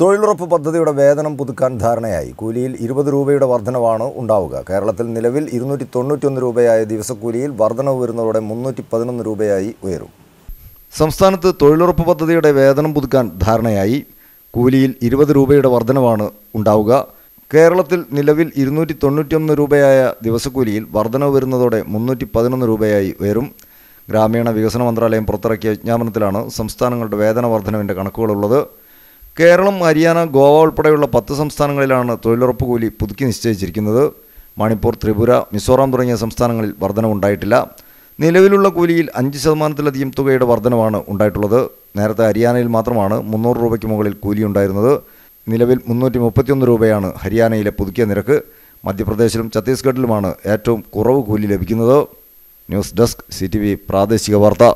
തൊഴിലുറപ്പ് പദ്ധതിയുടെ വേതനം പുതുക്കാൻ ധാരണയായി കൂലിയിൽ ഇരുപത് രൂപയുടെ വർധനവാണ് ഉണ്ടാവുക കേരളത്തിൽ നിലവിൽ ഇരുന്നൂറ്റി തൊണ്ണൂറ്റിയൊന്ന് രൂപയായ ദിവസക്കൂലിയിൽ വർധനവ് വരുന്നതോടെ മുന്നൂറ്റി പതിനൊന്ന് രൂപയായി ഉയരും സംസ്ഥാനത്ത് തൊഴിലുറപ്പ് പദ്ധതിയുടെ വേതനം പുതുക്കാൻ ധാരണയായി കൂലിയിൽ ഇരുപത് രൂപയുടെ വർധനവാണ് ഉണ്ടാവുക കേരളത്തിൽ നിലവിൽ ഇരുന്നൂറ്റി തൊണ്ണൂറ്റിയൊന്ന് രൂപയായ ദിവസക്കൂലിയിൽ വർധനവ് വരുന്നതോടെ മുന്നൂറ്റി പതിനൊന്ന് രൂപയായി ഉയരും ഗ്രാമീണ വികസന മന്ത്രാലയം പുറത്തിറക്കിയ വിജ്ഞാപനത്തിലാണ് സംസ്ഥാനങ്ങളുടെ വേതന വർധനവിൻ്റെ കണക്കുകളുള്ളത് കേരളം ഹരിയാന ഗോവ ഉൾപ്പെടെയുള്ള പത്ത് സംസ്ഥാനങ്ങളിലാണ് തൊഴിലുറപ്പ് കൂലി പുതുക്കി നിശ്ചയിച്ചിരിക്കുന്നത് മണിപ്പൂർ ത്രിപുര മിസോറാം തുടങ്ങിയ സംസ്ഥാനങ്ങളിൽ വർധനവുണ്ടായിട്ടില്ല നിലവിലുള്ള കൂലിയിൽ അഞ്ച് ശതമാനത്തിലധികം തുകയുടെ വർധനമാണ് ഉണ്ടായിട്ടുള്ളത് നേരത്തെ ഹരിയാനയിൽ മാത്രമാണ് മുന്നൂറ് രൂപയ്ക്ക് മുകളിൽ കൂലി ഉണ്ടായിരുന്നത് നിലവിൽ മുന്നൂറ്റി മുപ്പത്തിയൊന്ന് രൂപയാണ് ഹരിയാനയിലെ പുതുക്കിയ നിരക്ക് മധ്യപ്രദേശിലും ഛത്തീസ്ഗഡിലുമാണ് ഏറ്റവും കുറവ് കൂലി ലഭിക്കുന്നത് ന്യൂസ് ഡെസ്ക് സി പ്രാദേശിക വാർത്ത